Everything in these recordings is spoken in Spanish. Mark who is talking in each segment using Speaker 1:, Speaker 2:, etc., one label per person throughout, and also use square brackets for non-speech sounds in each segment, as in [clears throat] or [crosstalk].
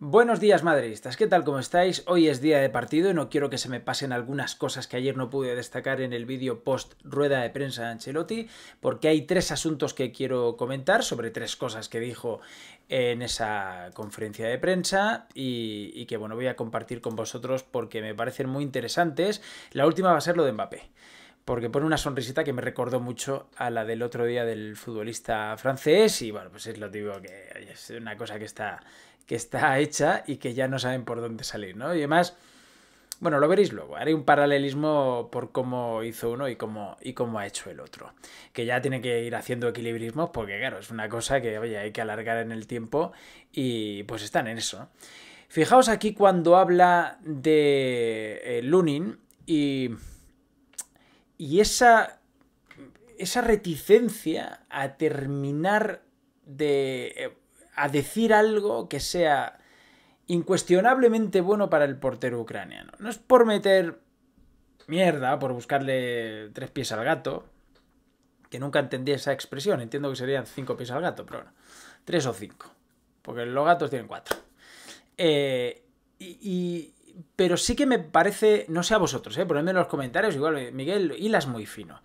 Speaker 1: Buenos días madridistas, ¿qué tal? ¿Cómo estáis? Hoy es día de partido y no quiero que se me pasen algunas cosas que ayer no pude destacar en el vídeo post rueda de prensa de Ancelotti, porque hay tres asuntos que quiero comentar sobre tres cosas que dijo en esa conferencia de prensa y, que bueno, voy a compartir con vosotros porque me parecen muy interesantes. La última va a ser lo de Mbappé porque pone una sonrisita que me recordó mucho a la del otro día del futbolista francés y bueno, pues es lo digo que es una cosa que está que está hecha y que ya no saben por dónde salir, ¿no? Y además, bueno, lo veréis luego, haré un paralelismo por cómo hizo uno y cómo, y cómo ha hecho el otro, que ya tiene que ir haciendo equilibrismos porque, claro, es una cosa que, oye, hay que alargar en el tiempo y pues están en eso. Fijaos aquí cuando habla de eh, Lunin y, y esa, esa reticencia a terminar de eh, a decir algo que sea incuestionablemente bueno para el portero ucraniano. No es por meter mierda, por buscarle tres pies al gato, que nunca entendí esa expresión, entiendo que serían cinco pies al gato, pero tres o cinco, porque los gatos tienen cuatro. Eh, pero sí que me parece, no sé a vosotros, eh, ponedme en los comentarios, igual eh, Miguel, hilas muy fino,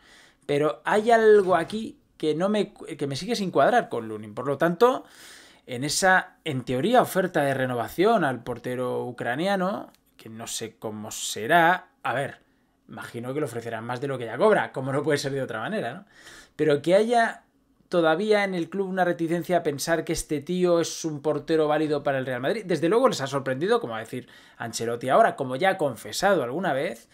Speaker 1: pero hay algo aquí que, no me, que me sigue sin cuadrar con Lunin, por lo tanto en esa, en teoría, oferta de renovación al portero ucraniano, que no sé cómo será, a ver, imagino que le ofrecerán más de lo que ya cobra, como no puede ser de otra manera, ¿no? Pero que haya todavía en el club una reticencia a pensar que este tío es un portero válido para el Real Madrid, desde luego les ha sorprendido, como a decir Ancelotti ahora, como ya ha confesado alguna vez,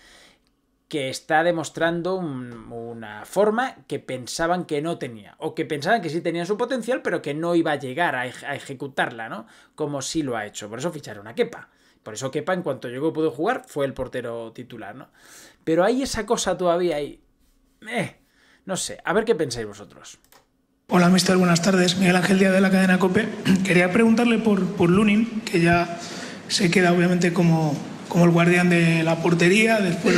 Speaker 1: que está demostrando una forma que pensaban que no tenía, o que pensaban que sí tenía su potencial, pero que no iba a llegar a, ejecutarla, ¿no? Como sí lo ha hecho. Por eso ficharon a Kepa. Por eso Kepa, en cuanto llegó pudo jugar, fue el portero titular, ¿no? Pero hay esa cosa todavía ahí. Eh, no sé, a ver qué pensáis vosotros. Hola, mister, buenas tardes. Miguel Ángel Díaz de la cadena COPE. [clears throat] Quería preguntarle por, por Lunin, que ya se queda obviamente como, como el guardián de la portería, después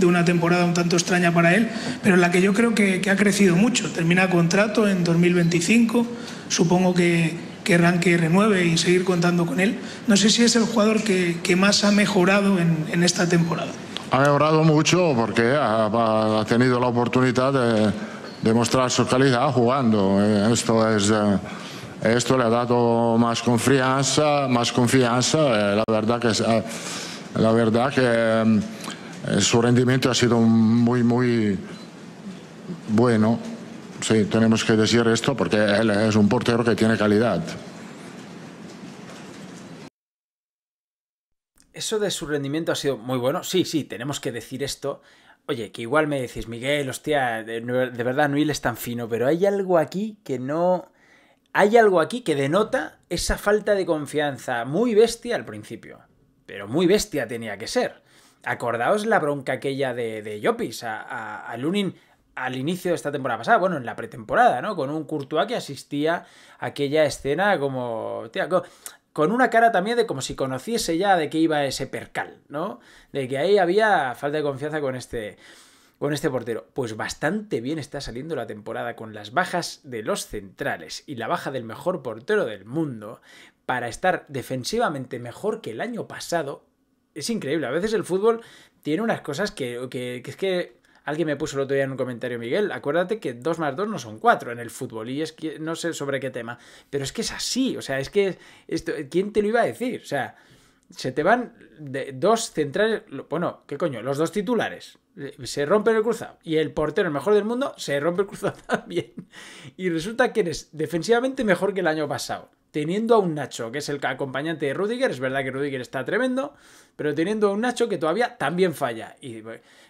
Speaker 1: de, una temporada un tanto extraña para él, pero en la que yo creo que, ha crecido mucho. Termina contrato en 2025, supongo que querrán que renueve y seguir contando con él. No sé si es el jugador que, más ha mejorado en, esta temporada.
Speaker 2: Ha mejorado mucho porque ha, tenido la oportunidad de, demostrar mostrar su calidad jugando. Eh, esto es... Eh, esto le ha dado más confianza, más confianza. Eh, la verdad que la verdad que mm, eh, su rendimiento ha sido muy, muy bueno. Sí, tenemos que decir esto porque él es un portero que tiene calidad.
Speaker 1: Eso de su rendimiento ha sido muy bueno. Sí, sí, tenemos que decir esto. Oye, que igual me decís, Miguel, hostia, de, de verdad Nuil es tan fino, pero hay algo aquí que no... Hay algo aquí que denota esa falta de confianza muy bestia al principio pero muy bestia tenía que ser. Acordaos la bronca aquella de, de a, Lunin al inicio de esta temporada pasada, bueno, en la pretemporada, ¿no? Con un Courtois que asistía a aquella escena como, tío con una cara también de como si conociese ya de qué iba ese percal, ¿no? De que ahí había falta de confianza con este con este portero. Pues bastante bien está saliendo la temporada con las bajas de los centrales y la baja del mejor portero del mundo, para estar defensivamente mejor que el año pasado. Es increíble. A veces el fútbol tiene unas cosas que, que, es que Alguien me puso el otro día en un comentario, Miguel, acuérdate que 2 más 2 no son 4 en el fútbol y es que no sé sobre qué tema, pero es que es así, o sea, es que esto, ¿quién te lo iba a decir? O sea, se te van dos centrales, bueno, ¿qué coño? Los dos titulares, eh, se rompen el cruzado y el portero, el mejor del mundo, se rompe el cruzado [laughs] también y resulta que eres defensivamente mejor que el año pasado teniendo a un Nacho, que es el acompañante de Rudiger, es verdad que Rudiger está tremendo, pero teniendo a un Nacho que todavía también falla. Y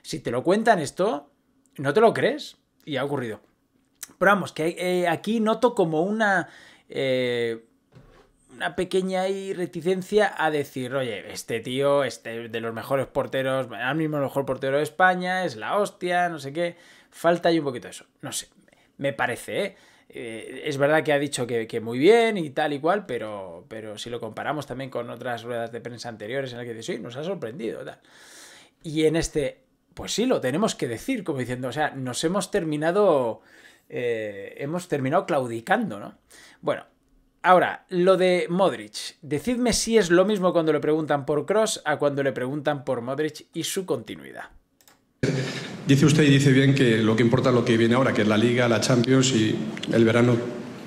Speaker 1: si te lo cuentan esto, no te lo crees. Y ha ocurrido. Pero vamos, que eh, aquí noto como una... Eh, una pequeña reticencia a decir, oye, este tío este de los mejores porteros, ahora mismo el mejor portero de España, es la hostia, no sé qué. Falta ahí un poquito eso. No sé, me parece, ¿eh? Eh, es verdad que ha dicho que, muy bien y tal y cual, pero, pero si lo comparamos también con otras ruedas de prensa anteriores en las que dice, sí, nos ha sorprendido. Y en este, pues sí, lo tenemos que decir, como diciendo, o sea, nos hemos terminado, eh, hemos terminado claudicando, ¿no? Bueno, ahora, lo de Modric. Decidme si es lo mismo cuando le preguntan por Cross a cuando le preguntan por Modric y su continuidad.
Speaker 2: Dice usted y dice bien que lo que importa es lo que viene ahora, que es la Liga, la Champions y el verano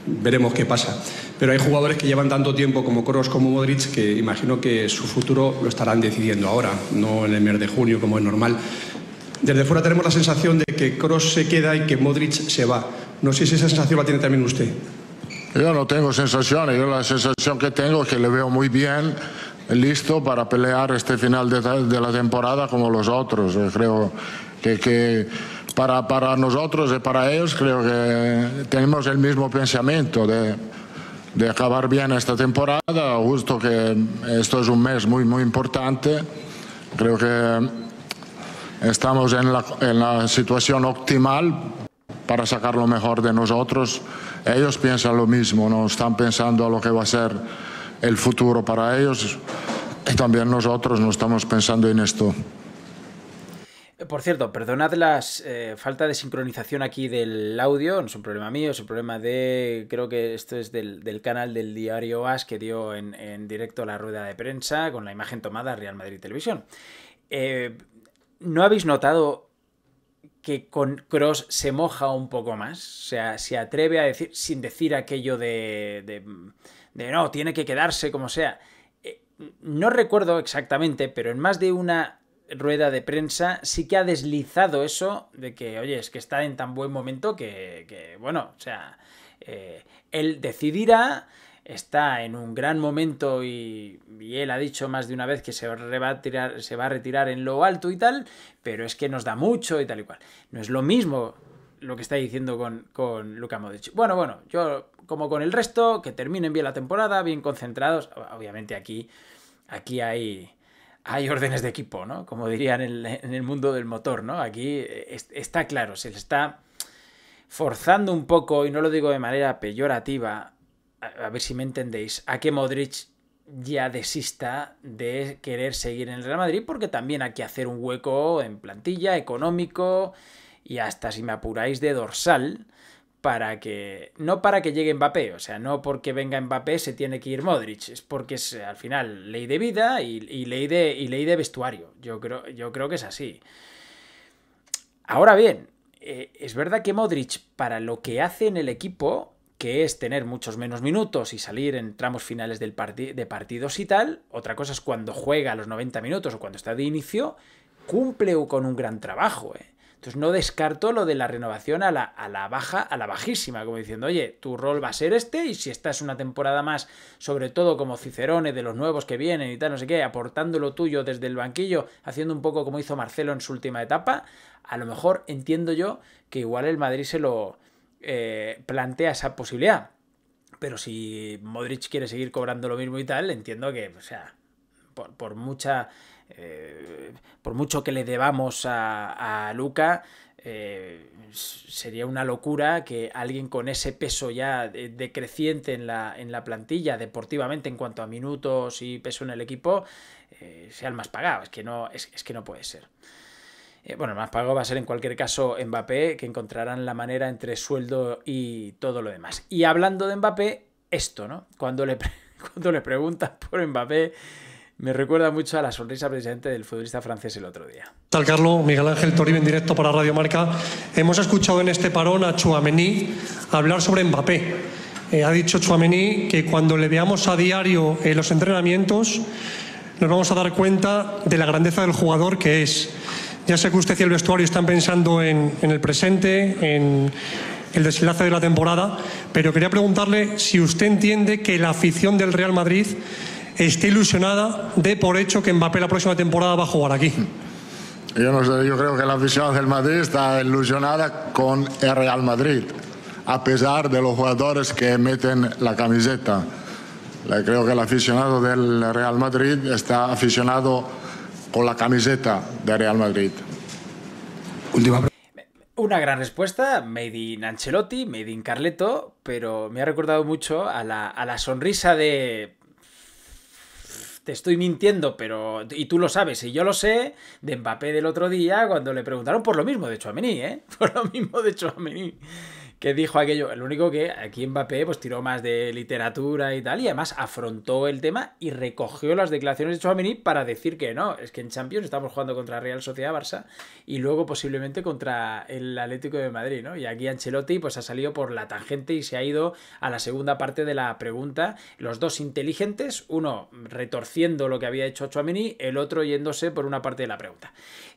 Speaker 2: veremos qué pasa. Pero hay jugadores que llevan tanto tiempo como Kroos, como Modric, que imagino que su futuro lo estarán decidiendo ahora, no en el mes de junio como es normal. Desde fuera tenemos la sensación de que Kroos se queda y que Modric se va. No sé si esa sensación la tiene también usted. Yo no tengo sensaciones, yo la sensación que tengo es que le veo muy bien, listo para pelear este final de, la temporada como los otros. Eh, creo que, para, para, nosotros y para ellos creo que tenemos el mismo pensamiento de, de, acabar bien esta temporada, justo que esto es un mes muy, muy importante. Creo que estamos en la, en la situación optimal para sacar lo mejor de nosotros. Ellos piensan lo mismo, no están pensando a lo que va a ser el futuro para ellos y también nosotros no estamos pensando en esto.
Speaker 1: Por cierto, perdonad la eh, falta de sincronización aquí del audio, no es un problema mío, es un problema de, creo que esto es del, canal del diario AS que dio en, en, directo la rueda de prensa con la imagen tomada Real Madrid Televisión. Eh, ¿No habéis notado que con Cross se moja un poco más? O sea, se atreve a decir, sin decir aquello de, de, no, tiene que quedarse como sea. Eh, no recuerdo exactamente, pero en más de una rueda de prensa sí que ha deslizado eso de que, oye, es que está en tan buen momento que, bueno, o sea, eh, él decidirá, está en un gran momento y, él ha dicho más de una vez que se va, a se va a retirar en lo alto y tal, pero es que nos da mucho y tal y cual. No es lo mismo lo que está diciendo con, con Luka Modric. Bueno, bueno, yo como con el resto, que terminen bien la temporada, bien concentrados. Obviamente aquí, aquí hay hay órdenes de equipo, ¿no? Como dirían en el, mundo del motor, ¿no? Aquí eh, está claro, se le está forzando un poco, y no lo digo de manera peyorativa, a, a ver si me entendéis, a que Modric ya desista de querer seguir en el Real Madrid, porque también hay que hacer un hueco en plantilla, económico y hasta si me apuráis de dorsal para que. No para que llegue Mbappé, o sea, no porque venga Mbappé se tiene que ir Modric, es porque es al final ley de vida y, ley, de, y ley de vestuario. Yo creo, yo creo que es así. Ahora bien, eh, es verdad que Modric, para lo que hace en el equipo, que es tener muchos menos minutos y salir en tramos finales del de partidos y tal, otra cosa es cuando juega a los 90 minutos o cuando está de inicio, cumple con un gran trabajo, ¿eh? Entonces no descarto lo de la renovación a la, a la, baja, a la bajísima, como diciendo, oye, tu rol va a ser este y si esta es una temporada más, sobre todo como Cicerone de los nuevos que vienen y tal, no sé qué, aportando lo tuyo desde el banquillo, haciendo un poco como hizo Marcelo en su última etapa, a lo mejor entiendo yo que igual el Madrid se lo eh, plantea esa posibilidad. Pero si Modric quiere seguir cobrando lo mismo y tal, entiendo que, o sea, por, por mucha eh, por mucho que le debamos a, Luca, eh, sería una locura que alguien con ese peso ya decreciente en, la, en la, plantilla deportivamente en cuanto a minutos y peso en el equipo eh, sea el más pagado. Es que no, es, que no puede ser. bueno, el más pagado va a ser en cualquier caso Mbappé, que encontrarán la manera entre sueldo y todo lo demás. Y hablando de Mbappé, esto, ¿no? Cuando le, [laughs] cuando le preguntas por Mbappé me recuerda mucho a la sonrisa presente del futbolista francés el otro día.
Speaker 2: Tal Carlos, Miguel Ángel Toribio en directo para Radio Marca. Hemos escuchado en este parón a Chouameni hablar sobre Mbappé. Eh, ha dicho Chouameni que cuando le veamos a diario en los entrenamientos nos vamos a dar cuenta de la grandeza del jugador que es. Ya sé que usted y el vestuario están pensando en, en el presente, en el desenlace de la temporada, pero quería preguntarle si usted entiende que la afición del Real Madrid está ilusionada de por hecho que Mbappé la próxima temporada va a jugar aquí. Yo, no sé, yo creo que la afición del Madrid está ilusionada con el Real Madrid, a pesar de los jugadores que meten la camiseta. Creo que el aficionado del Real Madrid está aficionado con la camiseta del Real Madrid.
Speaker 1: Última Una gran respuesta, made in Ancelotti, made in Carleto, pero me ha recordado mucho a la, a la sonrisa de te estoy mintiendo, pero. Y tú lo sabes, y yo lo sé, de Mbappé del otro día, cuando le preguntaron por lo mismo de Chouameni, ¿eh? [laughs] Por lo mismo de Chouameni que dijo aquello. el único que aquí Mbappé pues tiró más de literatura y tal, y además afrontó el tema y recogió las declaraciones de Chouameni para decir que no, es que en Champions estamos jugando contra Real Sociedad Barça y luego posiblemente contra el Atlético de Madrid, ¿no? Y aquí Ancelotti pues ha salido por la tangente y se ha ido a la segunda parte de la pregunta, los dos inteligentes, uno retorciendo lo que había hecho Chouamini, el otro yéndose por una parte de la pregunta.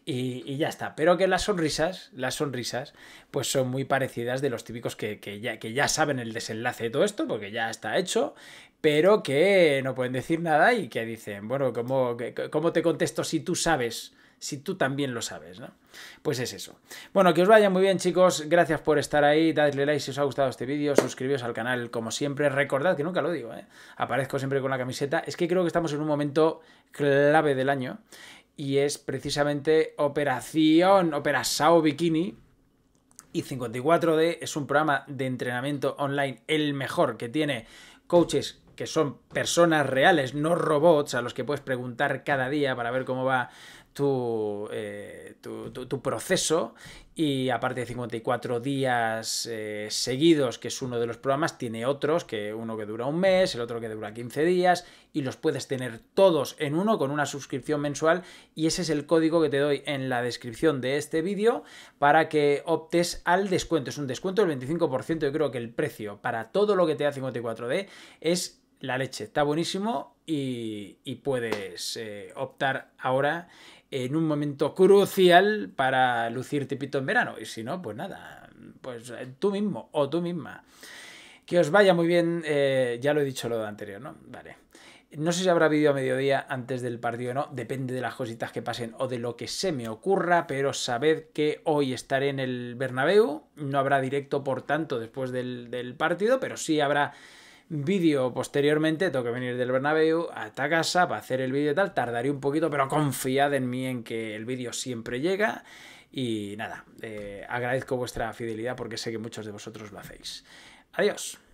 Speaker 1: Y, y ya está, pero que las sonrisas, las sonrisas pues son muy parecidas de los tipos que, ya, saben el desenlace de todo esto, porque ya está hecho, pero que no pueden decir nada y que dicen, bueno, ¿cómo, te contesto si tú sabes? si tú también lo sabes, ¿no? Pues es eso. Bueno, que os vaya muy bien, chicos. Gracias por estar ahí. Dadle like si os ha gustado este vídeo. Suscribíos al canal, como siempre. Recordad que nunca lo digo, ¿eh? Aparezco siempre con la camiseta. Es que creo que estamos en un momento clave del año. Y es precisamente Operación, Opera Sao Bikini, y 54D es un programa de entrenamiento online el mejor que tiene coaches que son personas reales, no robots a los que puedes preguntar cada día para ver cómo va tu, eh, tu, proceso y aparte de 54 días eh, seguidos, que es uno de los programas, tiene otros, que uno que dura un mes, el otro que dura 15 días, y los puedes tener todos en uno con una suscripción mensual. Y ese es el código que te doy en la descripción de este vídeo para que optes al descuento. Es un descuento del 25%. Yo creo que el precio para todo lo que te da 54D es la leche, está buenísimo y, puedes eh, optar ahora en un momento crucial para lucirte pito en verano. Y si no, pues nada, pues eh, tú mismo o tú misma. Que os vaya muy bien, eh, ya lo he dicho lo anterior, ¿no? Vale. No sé si habrá vídeo a mediodía antes del partido o no, depende de las cositas que pasen o de lo que se me ocurra, pero sabed que hoy estaré en el Bernabéu, no habrá directo por tanto después del partido, pero sí habrá vídeo posteriormente, tengo que venir del Bernabéu hasta casa para hacer el vídeo y tal, tardaré un poquito, pero confiad en mí en que el vídeo siempre llega. Y nada, eh, agradezco vuestra fidelidad porque sé que muchos de vosotros lo hacéis. Adiós.